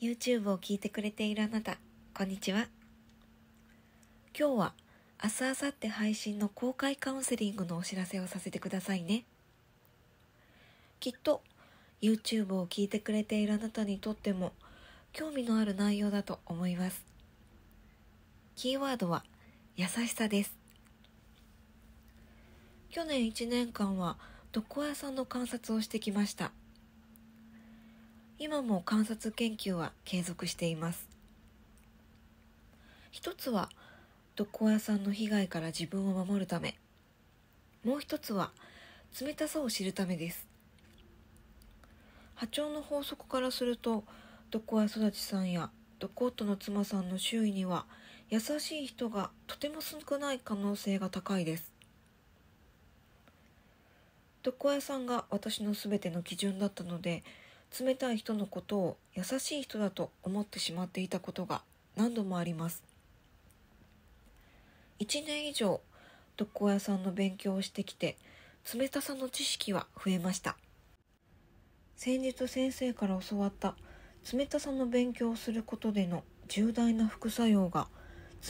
YouTube を聞いてくれているあなた、こんにちは。今日は明日あさって配信の公開カウンセリングのお知らせをさせてくださいね。きっと YouTube を聞いてくれているあなたにとっても興味のある内容だと思います。キーワードは優しさです。去年1年間は床屋さんの観察をしてきました。今も観察研究は継続しています。一つは毒親さんの被害から自分を守るため、もう一つは冷たさを知るためです。波長の法則からすると、毒親育ちさんや毒夫の妻さんの周囲には優しい人がとても少ない可能性が高いです。毒屋さんが私の全ての基準だったので冷たい人のことを優しい人だと思ってしまっていたことが何度もあります1年以上毒親屋さんの勉強をしてきて冷たさの知識は増えました先日先生から教わった冷たさの勉強をすることでの重大な副作用が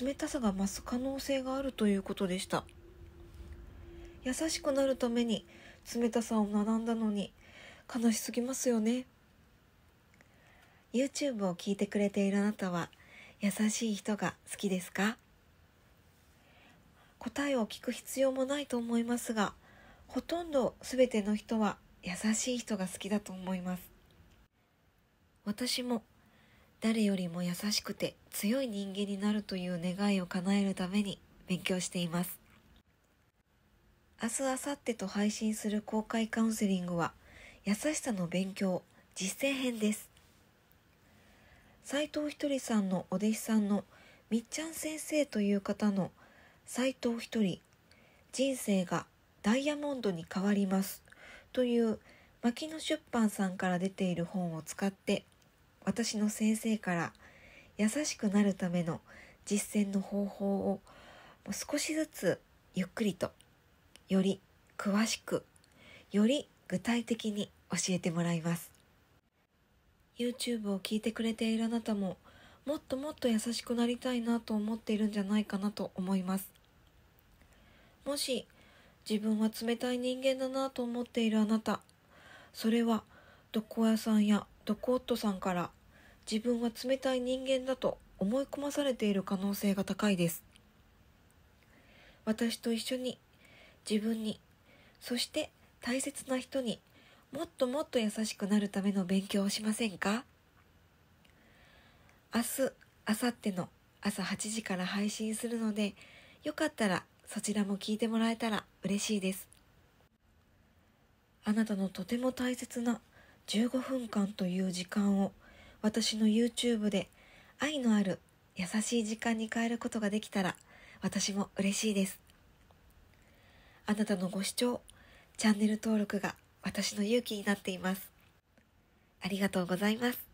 冷たさが増す可能性があるということでした優しくなるために冷たさを学んだのに悲しすぎますよね YouTube を聞いてくれているあなたは優しい人が好きですか答えを聞く必要もないと思いますがほとんど全ての人は優しい人が好きだと思います私も誰よりも優しくて強い人間になるという願いを叶えるために勉強しています明日明後日と配信する公開カウンセリングは優しさの勉強実践編です斉藤ひとりさんのお弟子さんのみっちゃん先生という方の斉藤ひとり人生がダイヤモンドに変わりますという牧野出版さんから出ている本を使って私の先生から優しくなるための実践の方法を少しずつゆっくりとより詳しくより具体的に教えてもらいます YouTube を聞いてくれているあなたももっともっと優しくなりたいなと思っているんじゃないかなと思いますもし自分は冷たい人間だなと思っているあなたそれはどこ屋さんやどこ夫さんから自分は冷たい人間だと思い込まされている可能性が高いです私と一緒に自分にそして大切な人にもっともっと優しくなるための勉強をしませんか明日、明後日の朝8時から配信するので、よかったらそちらも聞いてもらえたら嬉しいです。あなたのとても大切な15分間という時間を私の YouTube で愛のある優しい時間に変えることができたら私も嬉しいです。あなたのご視聴、チャンネル登録が私の勇気になっています。ありがとうございます。